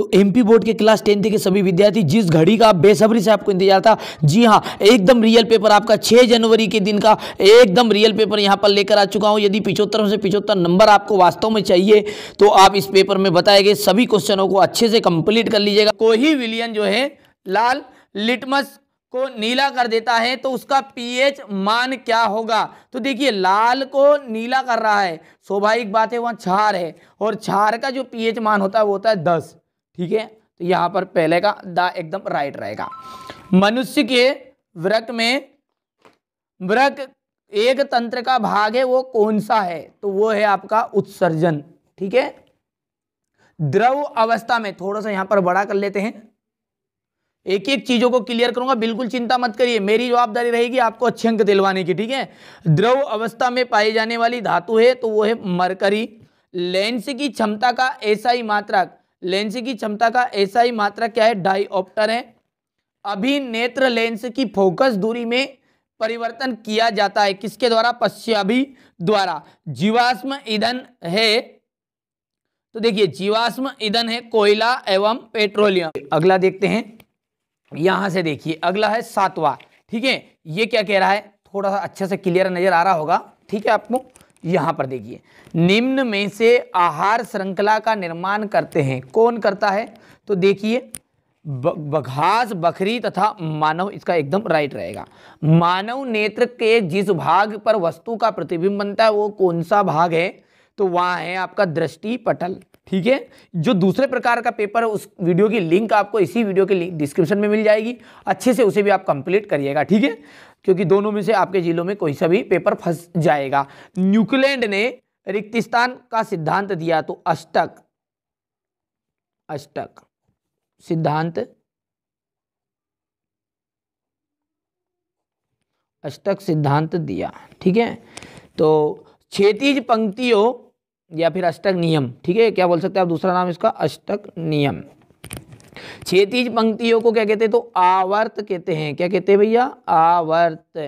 तो MP board के class tenth के सभी विद्यार्थी जिस घड़ी का बेसब्री से आपको इंतजार था जी हाँ एकदम रियल पेपर आपका छः जनवरी के दिन का एकदम रियल पेपर यहाँ पर लेकर आ चुका हूँ यदि पिचहत्तर से पिचहत्तर नंबर आपको वास्तव में चाहिए तो आप इस पेपर में बताए गए सभी क्वेश्चनों को अच्छे से कंप्लीट कर लीजिएगा कोई विलियन जो है लाल लिटमस को नीला कर देता है तो उसका पीएच मान क्या होगा तो देखिए लाल को नीला कर रहा है स्वाभाविक बात है वहां छार है और छार का जो पीएच मान होता है वो होता है दस ठीक है तो यहां पर पहले का द एकदम राइट रहेगा मनुष्य के व्रक में व्रक एक तंत्र का भाग है वो कौन सा है तो वो है आपका उत्सर्जन ठीक है द्रव अवस्था में थोड़ा सा यहां पर बड़ा कर लेते हैं एक एक चीजों को क्लियर करूंगा बिल्कुल चिंता मत करिए मेरी जवाबदारी रहेगी आपको अच्छे अंक दिलवाने की ठीक है द्रव अवस्था में पाई जाने वाली धातु है तो वो है मरकरी लेंस की क्षमता का ऐसा ही मात्रक लेंस की क्षमता का ऐसा ही मात्रा क्या है डाई ऑप्टर है नेत्र लेंस की फोकस दूरी में परिवर्तन किया जाता है किसके द्वारा पश्चिम द्वारा जीवाश्म ईंधन है तो देखिए जीवाश्म ईंधन है कोयला एवं पेट्रोलियम अगला देखते हैं यहां से देखिए अगला है सातवा ठीक है ये क्या कह रहा है थोड़ा सा अच्छे से क्लियर नजर आ रहा होगा ठीक है आपको यहाँ पर देखिए निम्न में से आहार श्रृंखला का निर्माण करते हैं कौन करता है तो देखिए घास बकरी तथा मानव इसका एकदम राइट रहेगा मानव नेत्र के जिस भाग पर वस्तु का प्रतिबिंब बनता है वो कौन सा भाग है तो वहाँ है आपका दृष्टि पटल ठीक है जो दूसरे प्रकार का पेपर है उस वीडियो की लिंक आपको इसी वीडियो के डिस्क्रिप्शन में मिल जाएगी अच्छे से उसे भी आप कंप्लीट करिएगा ठीक है क्योंकि दोनों में से आपके जिलों में कोई सा भी पेपर फंस जाएगा न्यूक्लैंड ने रिक्तिस्तान का सिद्धांत दिया तो अष्टक अष्टक सिद्धांत अष्टक सिद्धांत दिया ठीक है तो क्षेत्रीज पंक्तियों या फिर अष्टक नियम ठीक है क्या बोल सकते हैं आप दूसरा नाम इसका अष्टक नियम छेतीज पंक्तियों को क्या कहते हैं तो आवर्त कहते हैं क्या कहते हैं भैया आवर्त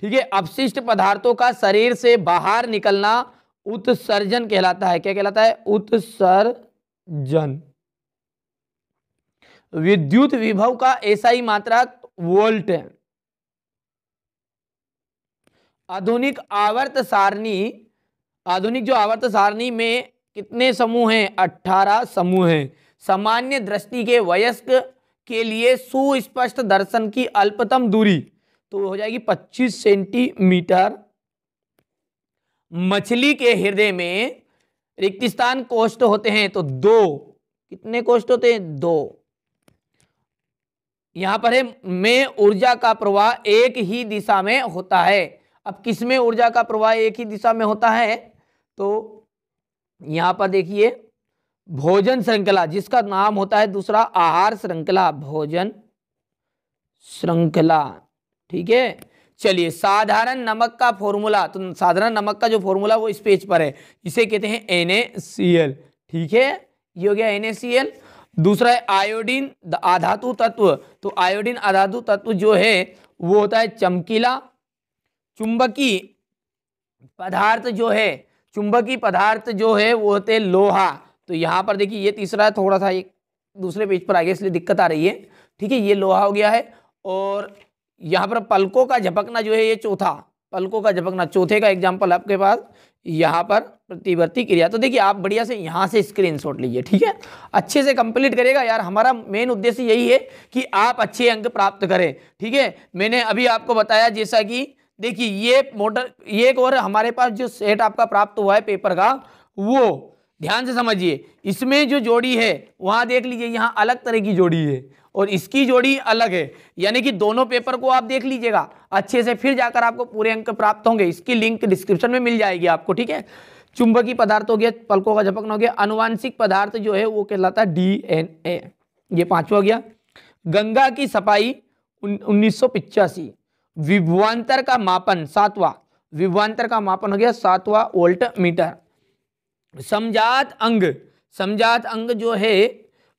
ठीक है अपशिष्ट पदार्थों का शरीर से बाहर निकलना उत्सर्जन कहलाता है क्या कहलाता है उत्सर्जन विद्युत विभव का ऐसा ही मात्रा वोल्ट है आधुनिक आवर्त सारणी आधुनिक जो आवर्त सारणी में कितने समूह हैं अट्ठारह समूह हैं सामान्य दृष्टि के वयस्क के लिए सुस्पष्ट दर्शन की अल्पतम दूरी तो हो जाएगी 25 सेंटीमीटर मछली के हृदय में रिक्त स्थान कोष्ठ होते हैं तो दो कितने कोष्ठ होते हैं दो यहां पर है में ऊर्जा का प्रवाह एक ही दिशा में होता है अब किसमें ऊर्जा का प्रवाह एक ही दिशा में होता है तो यहाँ पर देखिए भोजन श्रृंखला जिसका नाम होता है दूसरा आहार श्रृंखला भोजन श्रृंखला ठीक है चलिए साधारण नमक का फॉर्मूला तो साधारण नमक का जो फॉर्मूला वो इस पेज पर है इसे कहते हैं एन ठीक है ये हो गया एन दूसरा है आयोडीन आधातु तत्व तो आयोडीन आधातु तत्व जो है वो होता है चमकीला चुंबकी पदार्थ जो है चुंबकीय पदार्थ जो है वो होते हैं लोहा तो यहाँ पर देखिए ये तीसरा थोड़ा सा एक दूसरे पेज पर आगे इसलिए दिक्कत आ रही है ठीक है ये लोहा हो गया है और यहाँ पर पलकों का झपकना जो है ये चौथा पलकों का झपकना चौथे का एग्जाम्पल आपके पास यहाँ पर प्रतिवर्ती क्रिया तो देखिए आप बढ़िया से यहाँ से स्क्रीन शॉट लीजिए ठीक है अच्छे से कंप्लीट करेगा यार हमारा मेन उद्देश्य यही है कि आप अच्छे अंक प्राप्त करें ठीक है मैंने अभी आपको बताया जैसा कि देखिए ये मोटर ये एक और हमारे पास जो सेट आपका प्राप्त हुआ है पेपर का वो ध्यान से समझिए इसमें जो जोड़ी है वहाँ देख लीजिए यहाँ अलग तरह की जोड़ी है और इसकी जोड़ी अलग है यानी कि दोनों पेपर को आप देख लीजिएगा अच्छे से फिर जाकर आपको पूरे अंक प्राप्त होंगे इसकी लिंक डिस्क्रिप्शन में मिल जाएगी आपको ठीक है चुंबकीय पदार्थ हो गया पलकों का झपकना हो गया अनुवांशिक पदार्थ जो है वो कहलाता है डी एन ए ये पांचवा हो गया गंगा की सफाई सौ उन्नीस विभवांतर का मापन सातवा विभवांतर का मापन हो गया सातवा वोल्ट मीटर समझात अंग समझात अंग जो है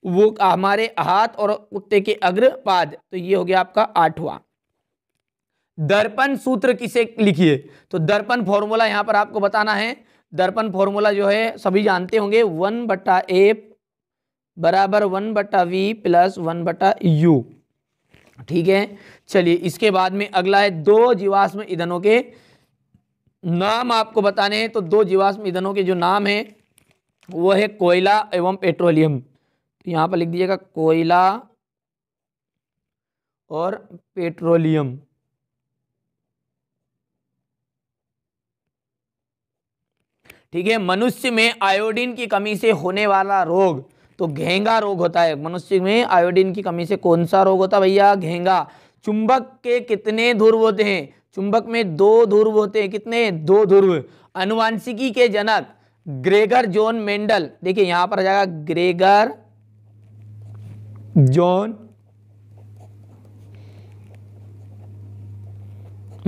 वो हमारे हाथ और कुत्ते के अग्रपाद तो ये हो गया आपका आठवा दर्पण सूत्र किसे लिखिए तो दर्पण फॉर्मूला यहां पर आपको बताना है दर्पण फॉर्मूला जो है सभी जानते होंगे वन बटा ए बराबर वन बटा वी प्लस वन बटा यू ठीक है चलिए इसके बाद में अगला है दो जीवाश्म ईंधनों के नाम आपको बताने हैं तो दो जीवाश्म ईंधनों के जो नाम है वो है कोयला एवं पेट्रोलियम तो यहाँ पर लिख दीजिएगा कोयला और पेट्रोलियम ठीक है मनुष्य में आयोडीन की कमी से होने वाला रोग तो घेंगा रोग होता है मनुष्य में आयोडीन की कमी से कौन सा रोग होता है भैया घेंगा चुंबक के कितने ध्रुव होते हैं चुंबक में दो ध्रुव होते हैं कितने दो ध्रुव अनुवांशिकी के जनक ग्रेगर जॉन मेंडल देखिए यहां पर आ जाएगा ग्रेगर जॉन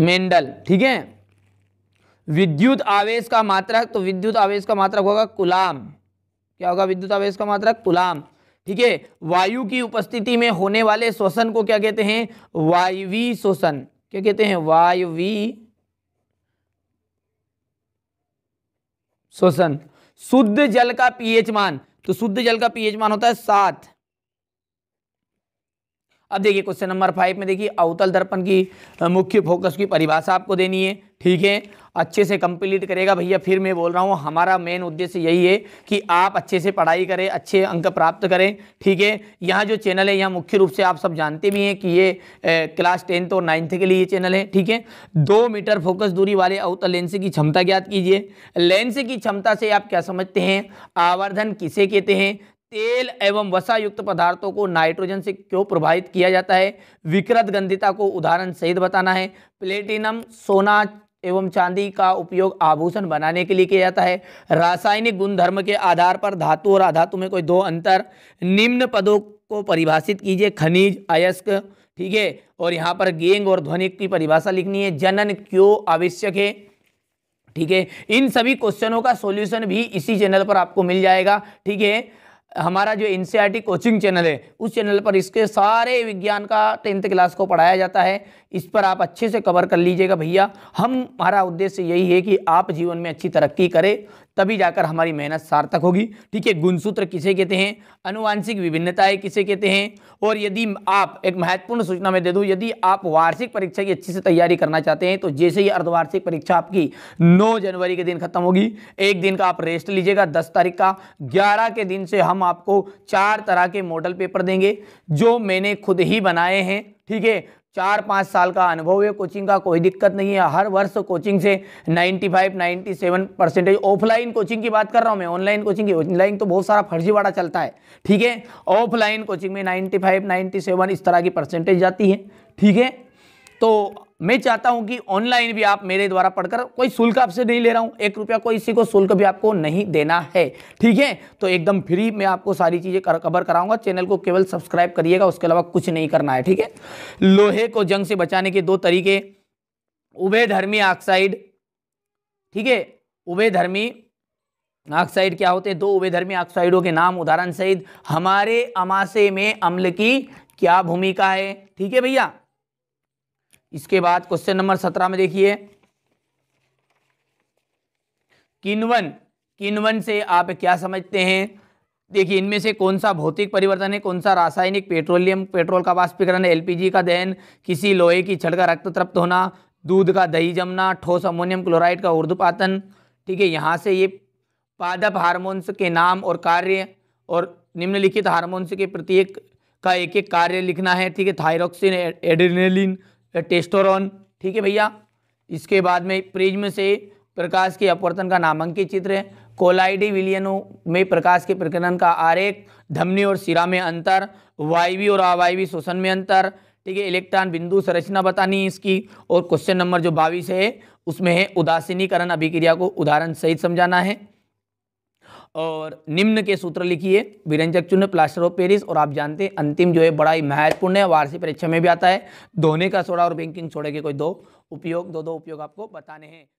मेंडल ठीक है विद्युत आवेश का मात्रक तो विद्युत आवेश का मात्रक होगा कुलाम क्या होगा विद्युत आवेश का मात्रक तुलाम ठीक है वायु की उपस्थिति में होने वाले श्वसन को क्या कहते हैं वायवी श्वसन क्या कहते हैं वायवी श्वसन शुद्ध जल का पीएच मान तो शुद्ध जल का पीएच मान होता है सात अब देखिए क्वेश्चन नंबर फाइव में देखिए अवतल दर्पण की मुख्य फोकस की परिभाषा आपको देनी है ठीक है अच्छे से कंप्लीट करेगा भैया फिर मैं बोल रहा हूँ हमारा मेन उद्देश्य यही है कि आप अच्छे से पढ़ाई करें अच्छे अंक प्राप्त करें ठीक है यहाँ जो चैनल है यहाँ मुख्य रूप से आप सब जानते भी हैं कि ये ए, क्लास टेंथ और नाइन्थ के लिए ये चैनल है ठीक है दो मीटर फोकस दूरी वाले अवतल लेंस की क्षमता ज्ञात कीजिए लेंस की क्षमता से आप क्या समझते हैं आवर्धन किसे कहते हैं तेल एवं वसा युक्त पदार्थों को नाइट्रोजन से क्यों प्रभावित किया जाता है विकृत गंधिता को उदाहरण सहित बताना है प्लेटिनम सोना एवं चांदी का उपयोग आभूषण बनाने के लिए किया जाता है रासायनिक गुणधर्म के आधार पर धातु और अधातु में कोई दो अंतर निम्न पदों को परिभाषित कीजिए खनिज अयस्क ठीक है और यहाँ पर गेंग और ध्वनिक की परिभाषा लिखनी है जनन क्यों आवश्यक है ठीक है इन सभी क्वेश्चनों का सॉल्यूशन भी इसी चैनल पर आपको मिल जाएगा ठीक है हमारा जो एन कोचिंग चैनल है उस चैनल पर इसके सारे विज्ञान का टेंथ क्लास को पढ़ाया जाता है इस पर आप अच्छे से कवर कर लीजिएगा भैया हम हमारा उद्देश्य यही है कि आप जीवन में अच्छी तरक्की करें तभी जाकर हमारी मेहनत सार्थक होगी ठीक है गुणसूत्र किसे कहते हैं अनुवांशिक विभिन्नताएं किसे कहते हैं और यदि आप एक महत्वपूर्ण सूचना में दे दूँ यदि आप वार्षिक परीक्षा की अच्छी से तैयारी करना चाहते हैं तो जैसे ही अर्धवार्षिक परीक्षा आपकी नौ जनवरी के दिन खत्म होगी एक दिन का आप रेस्ट लीजिएगा दस तारीख का ग्यारह के दिन से हम आपको चार तरह के मॉडल पेपर देंगे जो मैंने खुद ही बनाए हैं ठीक है चार पाँच साल का अनुभव है कोचिंग का कोई दिक्कत नहीं है हर वर्ष कोचिंग से 95 97 परसेंटेज ऑफलाइन कोचिंग की बात कर रहा हूँ मैं ऑनलाइन कोचिंग की ऑनलाइन तो बहुत सारा फर्जीवाड़ा चलता है ठीक है ऑफलाइन कोचिंग में 95 97 इस तरह की परसेंटेज जाती है ठीक है तो मैं चाहता हूं कि ऑनलाइन भी आप मेरे द्वारा पढ़कर कोई शुल्क आपसे नहीं ले रहा हूं एक रुपया कोई इसी को शुल्क भी आपको नहीं देना है ठीक है तो एकदम फ्री मैं आपको सारी चीज़ें कर, कवर कराऊंगा चैनल को केवल सब्सक्राइब करिएगा उसके अलावा कुछ नहीं करना है ठीक है लोहे को जंग से बचाने के दो तरीके उभयधर्मी ऑक्साइड ठीक है उभयधर्मी ऑक्साइड क्या होते हैं दो उभयधर्मी ऑक्साइडों के नाम उदाहरण सहित हमारे अमाशे में अम्ल की क्या भूमिका है ठीक है भैया इसके बाद क्वेश्चन नंबर सत्रह में देखिए किनवन किनवन से आप क्या समझते हैं देखिए इनमें से कौन सा भौतिक परिवर्तन है कौन सा रासायनिक पेट्रोलियम पेट्रोल का वाष्पीकरण एलपीजी का दहन किसी लोहे की छड़ का रक्त तृप्त होना दूध का दही जमना ठोस अमोनियम क्लोराइड का ऊर्धपातन ठीक है यहाँ से ये पादप हार्मोन्स के नाम और कार्य और निम्नलिखित हार्मोन्स के प्रत्येक का एक एक कार्य लिखना है ठीक है थायरोक्सिन एड्रेनलिन टेस्टोरॉन ठीक है भैया इसके बाद में प्रिज्म से प्रकाश के अपवर्तन का नामांकित चित्र है कोलाइडी विलियनों में प्रकाश के प्रकरण का आरेख धमनी और सिरा में अंतर वायवी और अवायवी शोषण में अंतर ठीक है इलेक्ट्रॉन बिंदु संरचना बतानी है इसकी और क्वेश्चन नंबर जो बाईस है उसमें है उदासीनीकरण अभिक्रिया को उदाहरण सहित समझाना है और निम्न के सूत्र लिखिए विरंजक चुन प्लास्टर ऑफ पेरिस और आप जानते हैं अंतिम जो है बड़ा ही महत्वपूर्ण है वार्षिक परीक्षा में भी आता है धोने का सोडा और बैंकिंग छोड़े के कोई दो उपयोग दो दो उपयोग आपको बताने हैं